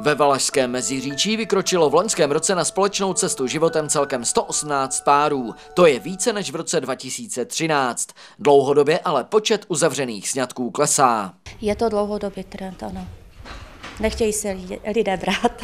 Ve Valašském meziříčí vykročilo v loňském roce na společnou cestu životem celkem 118 párů. To je více než v roce 2013. Dlouhodobě ale počet uzavřených sňatků klesá. Je to dlouhodobě trend, ano. Nechtějí se lidé brát.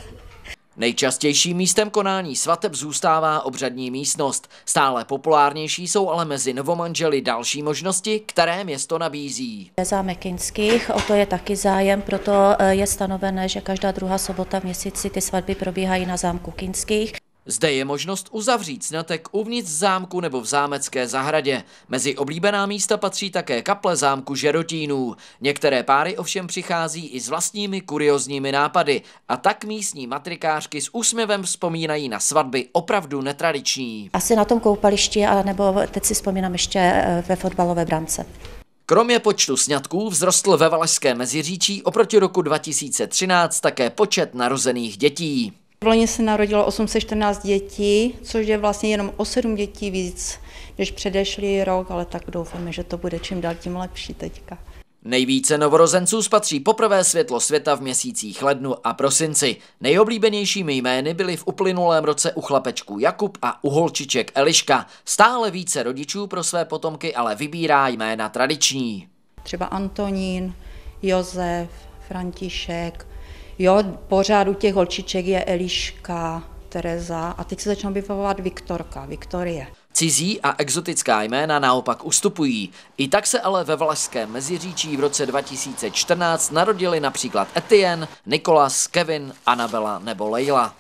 Nejčastějším místem konání svateb zůstává obřadní místnost. Stále populárnější jsou ale mezi novomanželi další možnosti, které město nabízí. Za Mekinských o to je taky zájem, proto eh, je stanovené, že každá druhá sobota v měsíci ty svatby probíhají na zámku Kinských. Zde je možnost uzavřít snatek uvnitř zámku nebo v zámecké zahradě. Mezi oblíbená místa patří také kaple zámku Žerotínů. Některé páry ovšem přichází i s vlastními kuriozními nápady a tak místní matrikářky s úsměvem vzpomínají na svatby opravdu netradiční. Asi na tom koupališti, ale nebo teď si vzpomínám ještě eh, ve fotbalové brance. Kromě počtu sňatků vzrostl ve Valašské meziříčí oproti roku 2013 také počet narozených dětí. V loni se narodilo 814 dětí, což je vlastně jenom o 7 dětí víc než předešlý rok, ale tak doufáme, že to bude čím dál tím lepší teďka. Nejvíce novorozenců spatří poprvé světlo světa v měsících lednu a prosinci. Nejoblíbenějšími jmény byly v uplynulém roce u chlapečků Jakub a u holčiček Eliška. Stále více rodičů pro své potomky ale vybírá jména tradiční. Třeba Antonín, Josef, František, Jo, pořád u těch holčiček je Eliška, Tereza a teď se začnou vyvovat Viktorka, Viktorie. Cizí a exotická jména naopak ustupují. I tak se ale ve Valašském meziříčí v roce 2014 narodili například Etienne, Nikolas, Kevin, Anabela nebo Leila.